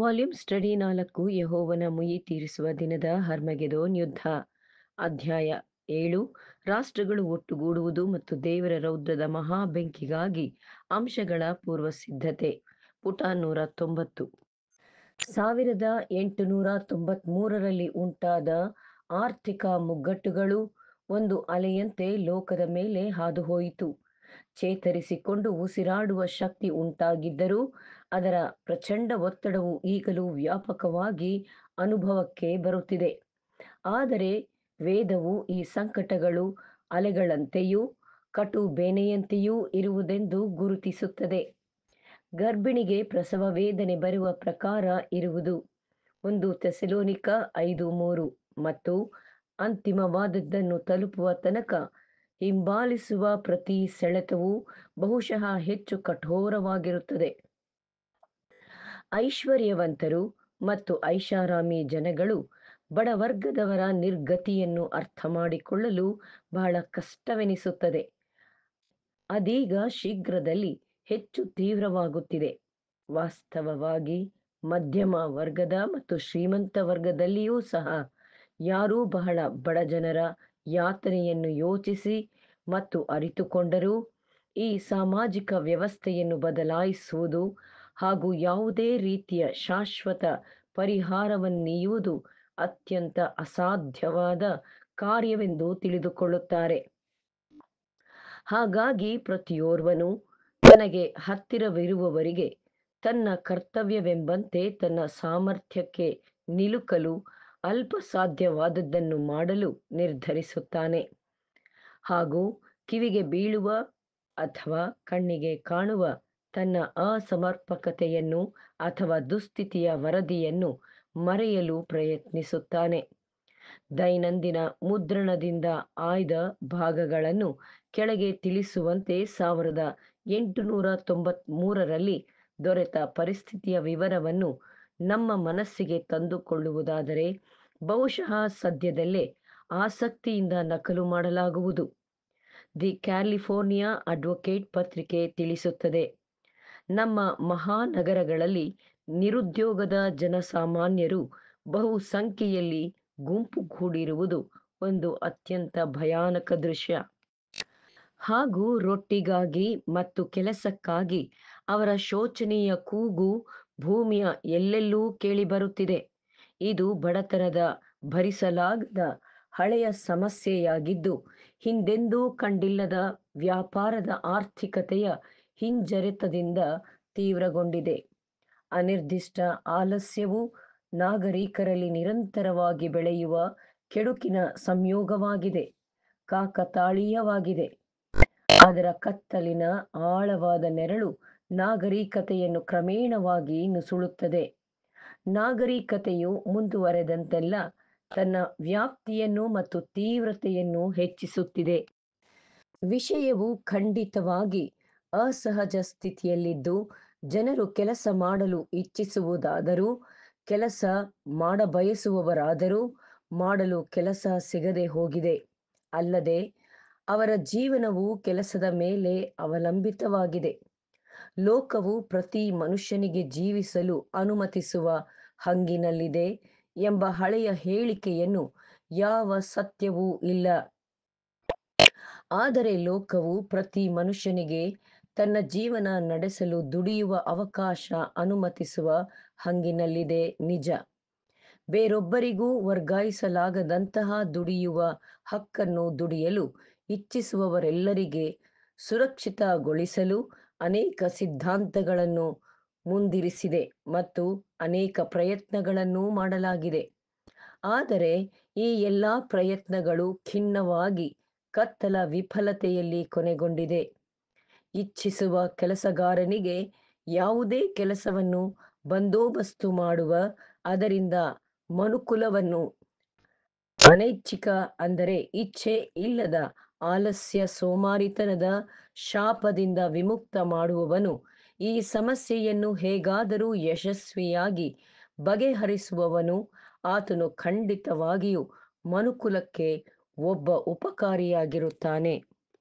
volume study ನಾಲ್ಕು ಯಹೋವನ ಮುಯಿ ತೀರಿಸುವ ದಿನದ ಹರ್ಮಗೆದೋನ್ ಯುದ್ಧ ಅಧ್ಯಾಯ ಏಳು ರಾಷ್ಟ್ರಗಳು ಒಟ್ಟುಗೂಡುವುದು ಮತ್ತು ದೇವರ ರೌದ್ರದ ಮಹಾ ಬೆಂಕಿಗಾಗಿ ಅಂಶಗಳ ಪೂರ್ವ ಸಿದ್ಧತೆ ಪುಟ ನೂರ ತೊಂಬತ್ತು ಸಾವಿರದ ಎಂಟುನೂರ ತೊಂಬತ್ಮೂರರಲ್ಲಿ ಉಂಟಾದ ಆರ್ಥಿಕ ಮುಗ್ಗಟ್ಟುಗಳು ಒಂದು ಅಲೆಯಂತೆ ಲೋಕದ ಮೇಲೆ ಹಾದುಹೋಯಿತು ಚೇತರಿಸಿಕೊಂಡು ಉಸಿರಾಡುವ ಶಕ್ತಿ ಉಂಟಾಗಿದ್ದರೂ ಅದರ ಪ್ರಚಂಡ ಒತ್ತಡವು ಈಗಲೂ ವ್ಯಾಪಕವಾಗಿ ಅನುಭವಕ್ಕೆ ಬರುತ್ತಿದೆ ಆದರೆ ವೇದವು ಈ ಸಂಕಟಗಳು ಅಲೆಗಳಂತೆಯೂ ಕಟು ಬೇನೆಯಂತೆಯೂ ಇರುವುದೆಂದು ಗುರುತಿಸುತ್ತದೆ ಗರ್ಭಿಣಿಗೆ ಪ್ರಸವ ವೇದನೆ ಬರುವ ಪ್ರಕಾರ ಇರುವುದು ಒಂದು ತೆಸಲೋನಿಕ ಐದು ಮೂರು ಮತ್ತು ಅಂತಿಮವಾದದ್ದನ್ನು ತಲುಪುವ ತನಕ ಹಿಂಬಾಲಿಸುವ ಪ್ರತಿ ಸೆಳೆತವು ಬಹುಶಃ ಹೆಚ್ಚು ಕಠೋರವಾಗಿರುತ್ತದೆ ಐಶ್ವರ್ಯವಂತರು ಮತ್ತು ಐಷಾರಾಮಿ ಜನಗಳು ಬಡವರ್ಗದವರ ನಿರ್ಗತಿಯನ್ನು ಅರ್ಥ ಮಾಡಿಕೊಳ್ಳಲು ಬಹಳ ಕಷ್ಟವೆನಿಸುತ್ತದೆ ಅದೀಗ ಶೀಘ್ರದಲ್ಲಿ ಹೆಚ್ಚು ತೀವ್ರವಾಗುತ್ತಿದೆ ವಾಸ್ತವವಾಗಿ ಮಧ್ಯಮ ವರ್ಗದ ಮತ್ತು ಶ್ರೀಮಂತ ವರ್ಗದಲ್ಲಿಯೂ ಸಹ ಯಾರೂ ಬಹಳ ಬಡ ಜನರ ಯಾತನೆಯನ್ನು ಯೋಚಿಸಿ ಮತ್ತು ಅರಿತುಕೊಂಡರೂ ಈ ಸಾಮಾಜಿಕ ವ್ಯವಸ್ಥೆಯನ್ನು ಬದಲಾಯಿಸುವುದು ಹಾಗೂ ಯಾವುದೇ ರೀತಿಯ ಶಾಶ್ವತ ಪರಿಹಾರವನ್ನೀಯುವುದು ಅತ್ಯಂತ ಅಸಾಧ್ಯವಾದ ಕಾರ್ಯವೆಂದು ತಿಳಿದುಕೊಳ್ಳುತ್ತಾರೆ ಹಾಗಾಗಿ ಪ್ರತಿಯೋರ್ವನು ತನಗೆ ಹತ್ತಿರವಿರುವವರಿಗೆ ತನ್ನ ಕರ್ತವ್ಯವೆಂಬಂತೆ ತನ್ನ ಸಾಮರ್ಥ್ಯಕ್ಕೆ ನಿಲುಕಲು ಅಲ್ಪ ಸಾಧ್ಯವಾದದ್ದನ್ನು ಮಾಡಲು ನಿರ್ಧರಿಸುತ್ತಾನೆ ಹಾಗೂ ಕಿವಿಗೆ ಬೀಳುವ ಅಥವಾ ಕಣ್ಣಿಗೆ ಕಾಣುವ ತನ್ನ ಅಸಮರ್ಪಕತೆಯನ್ನು ಅಥವಾ ದುಸ್ಥಿತಿಯ ವರದಿಯನ್ನು ಮರೆಯಲು ಪ್ರಯತ್ನಿಸುತ್ತಾನೆ ದೈನಂದಿನ ಮುದ್ರಣದಿಂದ ಆಯ್ದ ಭಾಗಗಳನ್ನು ಕೆಳಗೆ ತಿಳಿಸುವಂತೆ ಸಾವಿರದ ಎಂಟುನೂರ ತೊಂಬತ್ಮೂರರಲ್ಲಿ ದೊರೆತ ಪರಿಸ್ಥಿತಿಯ ವಿವರವನ್ನು ನಮ್ಮ ಮನಸ್ಸಿಗೆ ತಂದುಕೊಳ್ಳುವುದಾದರೆ ಬಹುಶಃ ಸದ್ಯದಲ್ಲೇ ಆಸಕ್ತಿಯಿಂದ ನಕಲು ಮಾಡಲಾಗುವುದು ದಿ ಕ್ಯಾಲಿಫೋರ್ನಿಯಾ ಅಡ್ವೊಕೇಟ್ ಪತ್ರಿಕೆ ತಿಳಿಸುತ್ತದೆ ನಮ್ಮ ಮಹಾನಗರಗಳಲ್ಲಿ ನಿರುದ್ಯೋಗದ ಜನಸಾಮಾನ್ಯರು ಬಹುಸಂಖ್ಯೆಯಲ್ಲಿ ಗುಂಪುಗೂಡಿರುವುದು ಒಂದು ಅತ್ಯಂತ ಭಯಾನಕ ದೃಶ್ಯ ಹಾಗೂ ರೊಟ್ಟಿಗಾಗಿ ಮತ್ತು ಕೆಲಸಕ್ಕಾಗಿ ಅವರ ಶೋಚನೀಯ ಕೂಗು ಭೂಮಿಯ ಎಲ್ಲೆಲ್ಲೂ ಕೇಳಿ ಬರುತ್ತಿದೆ ಇದು ಬಡತನದ ಭರಿಸಲಾಗದ ಹಳೆಯ ಸಮಸ್ಯೆಯಾಗಿದ್ದು ಹಿಂದೆಂದೂ ಕಂಡಿಲ್ಲದ ವ್ಯಾಪಾರದ ಆರ್ಥಿಕತೆಯ ಹಿಂಜರಿತದಿಂದ ತೀವ್ರಗೊಂಡಿದೆ ಅನಿರ್ದಿಷ್ಟ ಆಲಸ್ಯವು ನಾಗರಿಕರಲ್ಲಿ ನಿರಂತರವಾಗಿ ಬೆಳೆಯುವ ಕೆಡುಕಿನ ಸಂಯೋಗವಾಗಿದೆ ಕಾಕತಾಳೀಯವಾಗಿದೆ ಅದರ ಕತ್ತಲಿನ ಆಳವಾದ ನೆರಳು ನಾಗರಿಕತೆಯನ್ನು ಕ್ರಮೇಣವಾಗಿ ನುಸುಳುತ್ತದೆ ನಾಗರಿಕತೆಯು ಮುಂದುವರೆದಂತೆಲ್ಲ ತನ್ನ ವ್ಯಾಪ್ತಿಯನ್ನು ಮತ್ತು ತೀವ್ರತೆಯನ್ನು ಹೆಚ್ಚಿಸುತ್ತಿದೆ ವಿಷಯವು ಖಂಡಿತವಾಗಿ ಅಸಹಜ ಸ್ಥಿತಿಯಲ್ಲಿದ್ದು ಜನರು ಕೆಲಸ ಮಾಡಲು ಇಚ್ಛಿಸುವುದಾದರೂ ಕೆಲಸ ಮಾಡಬಯಸುವವರಾದರೂ ಮಾಡಲು ಕೆಲಸ ಸಿಗದೆ ಹೋಗಿದೆ ಅಲ್ಲದೆ ಅವರ ಜೀವನವು ಕೆಲಸದ ಮೇಲೆ ಅವಲಂಬಿತವಾಗಿದೆ ಲೋಕವು ಪ್ರತಿ ಮನುಷ್ಯನಿಗೆ ಜೀವಿಸಲು ಅನುಮತಿಸುವ ಹಂಗಿನಲ್ಲಿದೆ ಎಂಬ ಹಳೆಯ ಹೇಳಿಕೆಯನ್ನು ಯಾವ ಸತ್ಯವೂ ಇಲ್ಲ ಆದರೆ ಲೋಕವು ಪ್ರತಿ ಮನುಷ್ಯನಿಗೆ ತನ್ನ ಜೀವನ ನಡೆಸಲು ದುಡಿಯುವ ಅವಕಾಶ ಅನುಮತಿಸುವ ಹಂಗಿನಲ್ಲಿದೆ ನಿಜ ಬೇರೊಬ್ಬರಿಗೂ ವರ್ಗಾಯಿಸಲಾಗದಂತಹ ದುಡಿಯುವ ಹಕ್ಕನ್ನು ದುಡಿಯಲು ಇಚ್ಛಿಸುವವರೆಲ್ಲರಿಗೆ ಸುರಕ್ಷಿತಗೊಳಿಸಲು ಅನೇಕ ಸಿದ್ಧಾಂತಗಳನ್ನು ಮುಂದಿರಿಸಿದೆ ಮತ್ತು ಅನೇಕ ಪ್ರಯತ್ನಗಳನ್ನು ಮಾಡಲಾಗಿದೆ ಆದರೆ ಈ ಎಲ್ಲ ಪ್ರಯತ್ನಗಳು ಖಿನ್ನವಾಗಿ ಕತ್ತಲ ವಿಫಲತೆಯಲ್ಲಿ ಕೊನೆಗೊಂಡಿದೆ ಇಚ್ಛಿಸುವ ಕೆಲಸಗಾರನಿಗೆ ಯಾವುದೇ ಕೆಲಸವನ್ನು ಬಂದೋಬಸ್ತು ಮಾಡುವ ಅದರಿಂದ ಮನುಕುಲವನ್ನು ಅನೈಚ್ಛಿಕ ಅಂದರೆ ಇಚ್ಛೆ ಇಲ್ಲದ ಆಲಸ್ಯ ಸೋಮಾರಿತನದ ಶಾಪದಿಂದ ವಿಮುಕ್ತ ಮಾಡುವವನು ಈ ಸಮಸ್ಯೆಯನ್ನು ಹೇಗಾದರೂ ಯಶಸ್ವಿಯಾಗಿ ಬಗೆಹರಿಸುವವನು ಆತನು ಖಂಡಿತವಾಗಿಯೂ ಮನುಕುಲಕ್ಕೆ ಒಬ್ಬ ಉಪಕಾರಿಯಾಗಿರುತ್ತಾನೆ